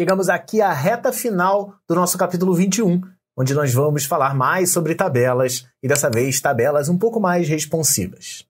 chegamos aqui à reta final do nosso capítulo 21, onde nós vamos falar mais sobre tabelas e dessa vez tabelas um pouco mais responsivas.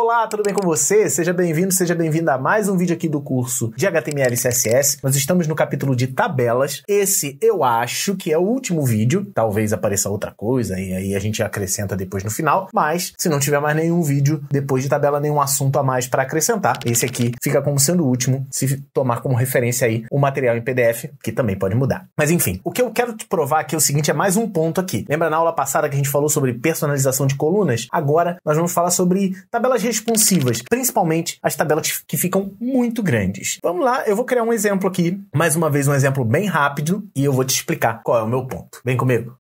Olá, tudo bem com você? Seja bem-vindo, seja bem-vinda a mais um vídeo aqui do curso de HTML e CSS. Nós estamos no capítulo de tabelas. Esse eu acho que é o último vídeo, talvez apareça outra coisa e aí a gente acrescenta depois no final, mas se não tiver mais nenhum vídeo depois de tabela, nenhum assunto a mais para acrescentar, esse aqui fica como sendo o último, se tomar como referência aí o material em PDF, que também pode mudar. Mas enfim, o que eu quero te provar aqui é o seguinte, é mais um ponto aqui. Lembra na aula passada que a gente falou sobre personalização de colunas? Agora nós vamos falar sobre tabelas responsivas, principalmente as tabelas que ficam muito grandes. Vamos lá, eu vou criar um exemplo aqui, mais uma vez um exemplo bem rápido e eu vou te explicar qual é o meu ponto. Vem comigo.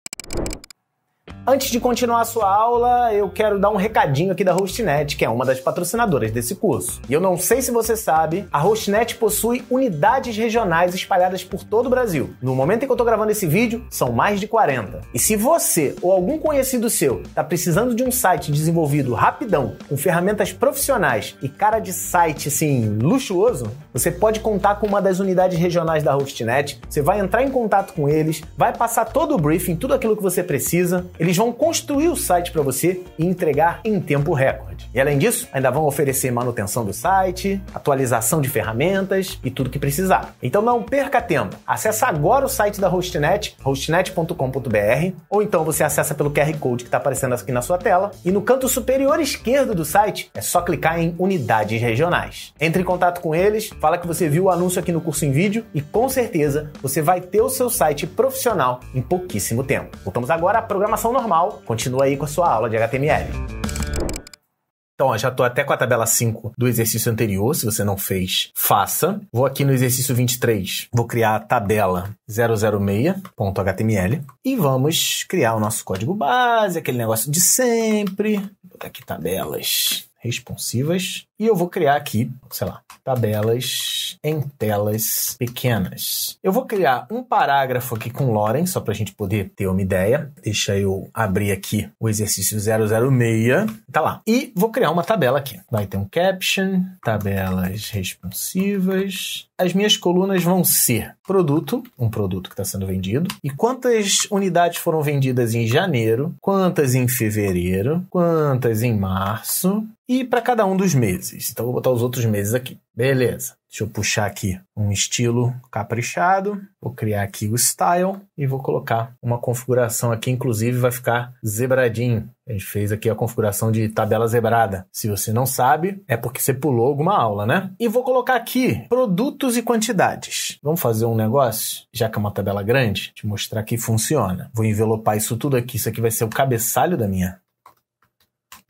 Antes de continuar a sua aula, eu quero dar um recadinho aqui da Hostnet, que é uma das patrocinadoras desse curso. E eu não sei se você sabe, a Hostnet possui unidades regionais espalhadas por todo o Brasil. No momento em que eu tô gravando esse vídeo, são mais de 40. E se você ou algum conhecido seu tá precisando de um site desenvolvido rapidão, com ferramentas profissionais e cara de site assim luxuoso, você pode contar com uma das unidades regionais da Hostnet. Você vai entrar em contato com eles, vai passar todo o briefing, tudo aquilo que você precisa. Eles eles vão construir o site para você e entregar em tempo recorde site. E além disso, ainda vão oferecer manutenção do site, atualização de ferramentas e tudo que precisar. Então não perca tempo. Acesse agora o site da Hostnet, hostnet.com.br, ou então você acessa pelo QR Code que está aparecendo aqui na sua tela, e no canto superior esquerdo do site é só clicar em unidades regionais. Entre em contato com eles, fala que você viu o anúncio aqui no curso em vídeo e com certeza você vai ter o seu site profissional em pouquíssimo tempo. Voltamos agora à programação normal. Continua aí com a sua aula de HTML. Então, ó, já estou até com a tabela 5 do exercício anterior, se você não fez, faça. Vou aqui no exercício 23, vou criar a tabela 006.html e vamos criar o nosso código base, aquele negócio de sempre. Vou botar aqui tabelas responsivas. E eu vou criar aqui, sei lá, tabelas em telas pequenas. Eu vou criar um parágrafo aqui com Loren, só para a gente poder ter uma ideia. Deixa eu abrir aqui o exercício 006. Tá lá. E vou criar uma tabela aqui. Vai ter um caption, tabelas responsivas. As minhas colunas vão ser produto, um produto que está sendo vendido, e quantas unidades foram vendidas em janeiro, quantas em fevereiro, quantas em março, e para cada um dos meses meses. Então vou botar os outros meses aqui. Beleza. Deixa eu puxar aqui um estilo caprichado. Vou criar aqui o style e vou colocar uma configuração aqui. Inclusive vai ficar zebradinho. A gente fez aqui a configuração de tabela zebrada. Se você não sabe, é porque você pulou alguma aula, né? E vou colocar aqui produtos e quantidades. Vamos fazer um negócio? Já que é uma tabela grande, te mostrar que funciona. Vou envelopar isso tudo aqui. Isso aqui vai ser o cabeçalho da minha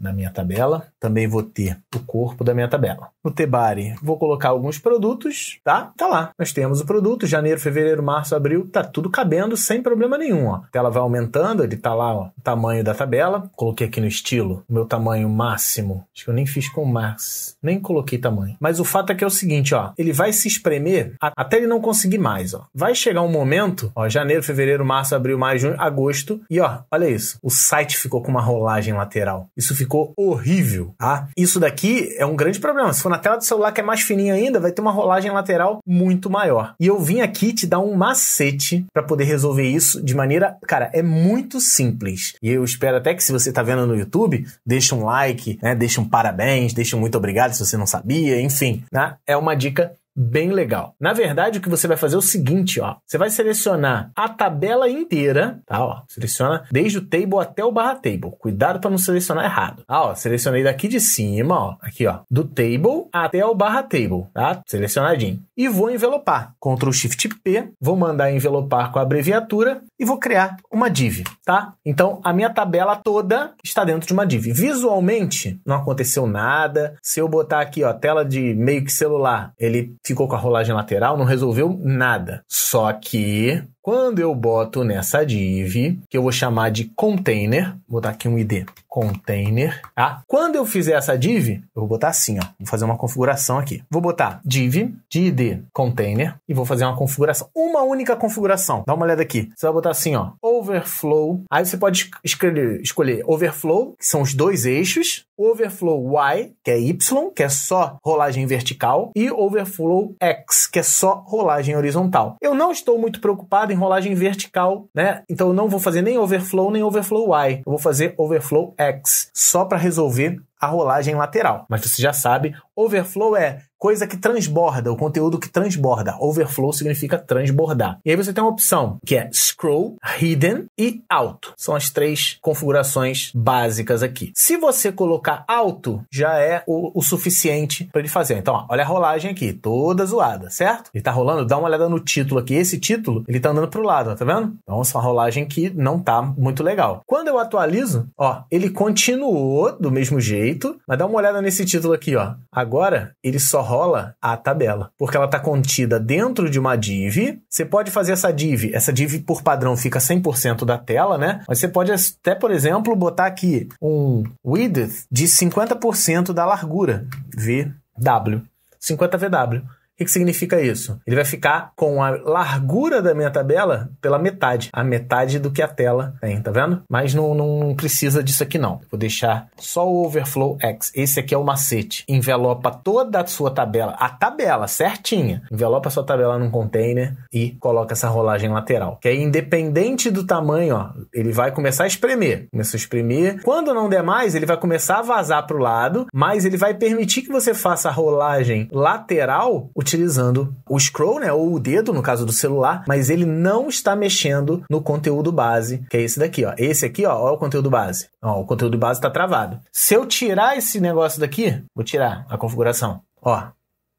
na minha tabela, também vou ter o corpo da minha tabela. No Tebari, vou colocar alguns produtos, tá? Tá lá. Nós temos o produto, janeiro, fevereiro, março, abril, tá tudo cabendo sem problema nenhum, ó. A tela vai aumentando, ele tá lá, ó, o tamanho da tabela. Coloquei aqui no estilo o meu tamanho máximo. Acho que eu nem fiz com o máximo, nem coloquei tamanho. Mas o fato é que é o seguinte, ó, ele vai se espremer até ele não conseguir mais, ó. Vai chegar um momento, ó, janeiro, fevereiro, março, abril, maio, junho, agosto, e ó, olha isso. O site ficou com uma rolagem lateral. Isso ficou ficou horrível, tá? Isso daqui é um grande problema. Se for na tela do celular que é mais fininha ainda, vai ter uma rolagem lateral muito maior. E eu vim aqui te dar um macete para poder resolver isso de maneira, cara, é muito simples. E eu espero até que se você tá vendo no YouTube, deixa um like, né? Deixa um parabéns, deixa um muito obrigado se você não sabia, enfim, né? É uma dica bem legal. Na verdade, o que você vai fazer é o seguinte, ó. Você vai selecionar a tabela inteira, tá, ó. Seleciona desde o table até o barra table. Cuidado para não selecionar errado. Ah, ó, selecionei daqui de cima, ó, aqui, ó, do table até o barra table, tá? Selecionadinho. E vou envelopar. Ctrl Shift P, vou mandar envelopar com a abreviatura e vou criar uma div, tá? Então, a minha tabela toda está dentro de uma div. Visualmente, não aconteceu nada. Se eu botar aqui, ó, tela de meio que celular, ele ficou com a rolagem lateral, não resolveu nada. Só que quando eu boto nessa div, que eu vou chamar de container, vou botar aqui um id container, tá? Quando eu fizer essa div, eu vou botar assim, ó, vou fazer uma configuração aqui. Vou botar div de id container e vou fazer uma configuração, uma única configuração. Dá uma olhada aqui. Você vai botar assim, ó, overflow. Aí você pode escolher, escolher overflow, que são os dois eixos, overflow y, que é y, que é só rolagem vertical, e overflow x, que é só rolagem horizontal. Eu não estou muito preocupado enrolagem vertical, né? Então eu não vou fazer nem overflow nem overflow Y. Eu vou fazer overflow X, só para resolver a rolagem lateral. Mas você já sabe, overflow é coisa que transborda, o conteúdo que transborda. Overflow significa transbordar. E aí você tem uma opção que é scroll, hidden e alto. São as três configurações básicas aqui. Se você colocar alto, já é o, o suficiente para ele fazer. Então, ó, olha a rolagem aqui, toda zoada, certo? Ele tá rolando, dá uma olhada no título aqui. Esse título, ele tá andando pro lado, ó, tá vendo? Então, essa é uma rolagem que não tá muito legal. Quando eu atualizo, ó, ele continuou do mesmo jeito, mas dá uma olhada nesse título aqui, ó. Agora, ele só rola rola a tabela, porque ela está contida dentro de uma div. Você pode fazer essa div, essa div por padrão fica 100% da tela, né? Mas você pode até, por exemplo, botar aqui um width de 50% da largura, VW, 50 VW. O que, que significa isso? Ele vai ficar com a largura da minha tabela pela metade, a metade do que a tela tem, tá vendo? Mas não, não precisa disso aqui não. Vou deixar só o Overflow X. Esse aqui é o macete. Envelopa toda a sua tabela, a tabela certinha. Envelopa a sua tabela num container e coloca essa rolagem lateral. Que aí, independente do tamanho, ó, ele vai começar a espremer. Começou a espremer. Quando não der mais, ele vai começar a vazar para o lado, mas ele vai permitir que você faça a rolagem lateral utilizando o scroll, né, ou o dedo no caso do celular, mas ele não está mexendo no conteúdo base, que é esse daqui, ó. Esse aqui, ó, ó o conteúdo base. Ó, o conteúdo base está travado. Se eu tirar esse negócio daqui, vou tirar a configuração. Ó,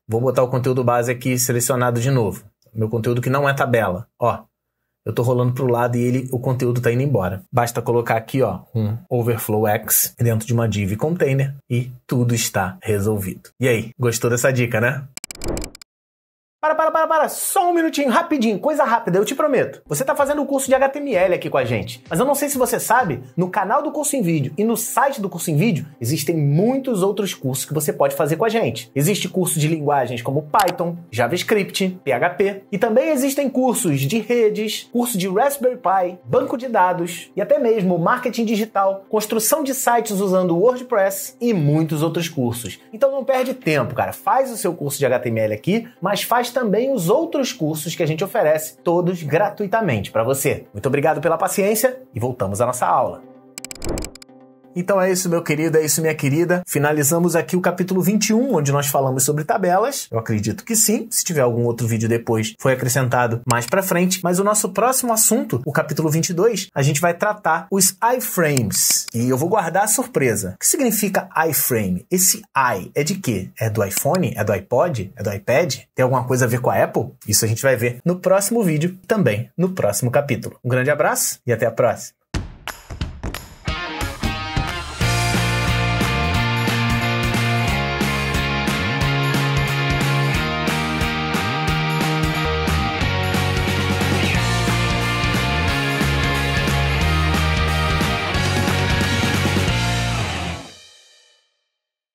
vou botar o conteúdo base aqui selecionado de novo. Meu conteúdo que não é tabela. Ó, eu estou rolando para o lado e ele, o conteúdo está indo embora. Basta colocar aqui, ó, um overflow X dentro de uma div container e tudo está resolvido. E aí, gostou dessa dica, né? Para, para, para, para, só um minutinho, rapidinho, coisa rápida, eu te prometo. Você está fazendo o curso de HTML aqui com a gente, mas eu não sei se você sabe, no canal do curso em vídeo e no site do curso em vídeo existem muitos outros cursos que você pode fazer com a gente. Existe curso de linguagens como Python, JavaScript, PHP e também existem cursos de redes, curso de Raspberry Pi, banco de dados e até mesmo marketing digital, construção de sites usando WordPress e muitos outros cursos. Então não perde tempo, cara, faz o seu curso de HTML aqui, mas faz também os outros cursos que a gente oferece, todos gratuitamente para você. Muito obrigado pela paciência e voltamos à nossa aula. Então é isso, meu querido, é isso, minha querida. Finalizamos aqui o capítulo 21, onde nós falamos sobre tabelas. Eu acredito que sim. Se tiver algum outro vídeo depois, foi acrescentado mais para frente. Mas o nosso próximo assunto, o capítulo 22, a gente vai tratar os iframes. E eu vou guardar a surpresa. O que significa iframe? Esse i é de quê? É do iPhone? É do iPod? É do iPad? Tem alguma coisa a ver com a Apple? Isso a gente vai ver no próximo vídeo também, no próximo capítulo. Um grande abraço e até a próxima.